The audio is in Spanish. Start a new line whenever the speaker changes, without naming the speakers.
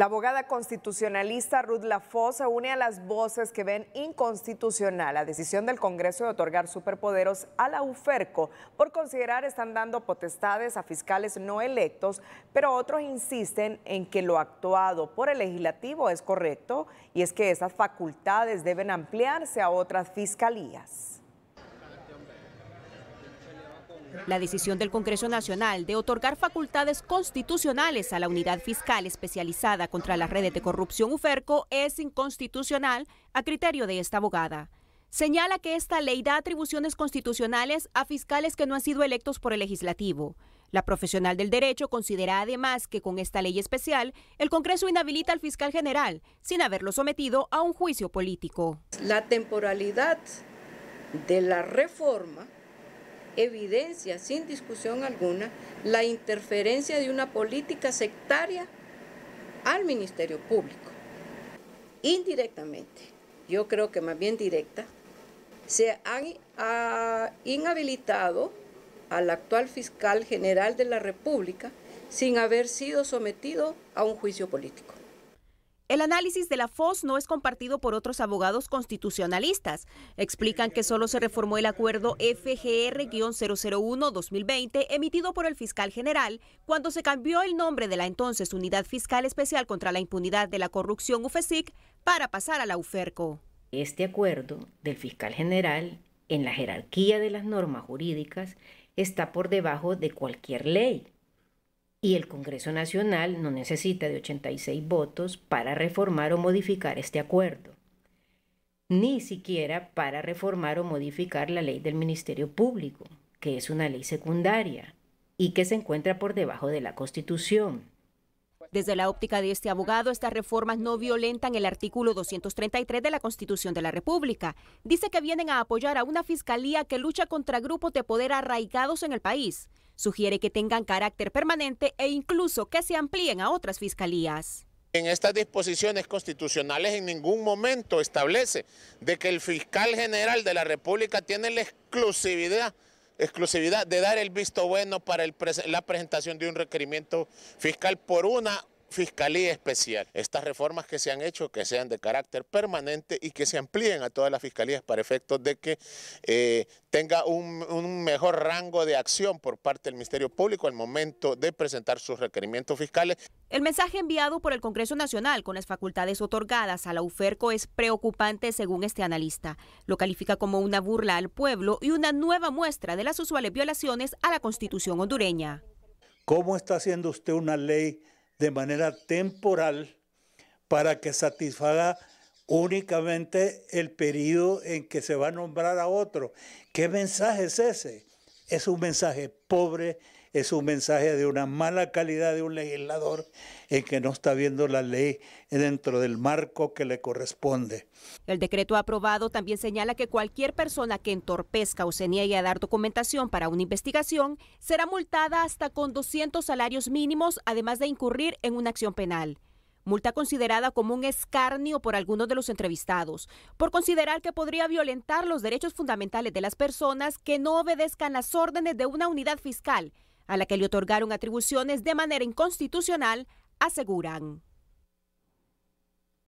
La abogada constitucionalista Ruth Lafosa une a las voces que ven inconstitucional la decisión del Congreso de otorgar superpoderos a la UFERCO por considerar están dando potestades a fiscales no electos, pero otros insisten en que lo actuado por el legislativo es correcto y es que esas facultades deben ampliarse a otras fiscalías. La decisión del Congreso Nacional de otorgar facultades constitucionales a la Unidad Fiscal Especializada contra las Redes de Corrupción UFERCO es inconstitucional a criterio de esta abogada. Señala que esta ley da atribuciones constitucionales a fiscales que no han sido electos por el legislativo. La profesional del derecho considera además que con esta ley especial el Congreso inhabilita al fiscal general sin haberlo sometido a un juicio político.
La temporalidad de la reforma evidencia sin discusión alguna la interferencia de una política sectaria al Ministerio Público. Indirectamente, yo creo que más bien directa, se ha inhabilitado al actual fiscal general de la República sin haber sido sometido a un juicio político. El análisis de la FOS no es compartido por otros abogados
constitucionalistas. Explican que solo se reformó el acuerdo FGR-001-2020 emitido por el fiscal general cuando se cambió el nombre de la entonces Unidad Fiscal Especial contra la Impunidad de la Corrupción UFESIC para pasar a la UFERCO. Este
acuerdo del fiscal general en la jerarquía de las normas jurídicas está por debajo de cualquier ley y el Congreso Nacional no necesita de 86 votos para reformar o modificar este acuerdo, ni siquiera para reformar o modificar la ley del Ministerio Público, que es una ley secundaria y que se encuentra por debajo de la Constitución. Desde
la óptica de este abogado, estas reformas no violentan el artículo 233 de la Constitución de la República. Dice que vienen a apoyar a una fiscalía que lucha contra grupos de poder arraigados en el país Sugiere que tengan carácter permanente e incluso que se amplíen a otras
fiscalías. En estas disposiciones constitucionales en ningún momento establece de que el fiscal general de la República tiene la exclusividad exclusividad de dar el visto bueno para la presentación de un requerimiento fiscal por una Fiscalía Especial. Estas reformas que se han hecho, que sean de carácter permanente y que se amplíen a todas las fiscalías para efectos de que eh, tenga un, mejor rango de acción por parte del Ministerio Público al momento de presentar sus requerimientos fiscales. El mensaje
enviado por el Congreso Nacional con las facultades otorgadas a la UFERCO es preocupante según este analista. Lo califica como una burla al pueblo y una nueva muestra de las usuales violaciones a la Constitución hondureña.
¿Cómo está haciendo usted una ley de manera temporal para que satisfaga únicamente el periodo en que se va a nombrar a otro. ¿Qué mensaje es ese? Es un mensaje pobre es un mensaje de una mala calidad de un legislador en que no está viendo la ley dentro del marco que le corresponde.
El decreto aprobado también señala que cualquier persona que entorpezca o se niegue a dar documentación para una investigación será multada hasta con 200 salarios mínimos, además de incurrir en una acción penal multa considerada como un escarnio por algunos de los entrevistados, por considerar que podría violentar los derechos fundamentales de las personas que no obedezcan las órdenes de una unidad fiscal a la que le otorgaron atribuciones de manera inconstitucional, aseguran.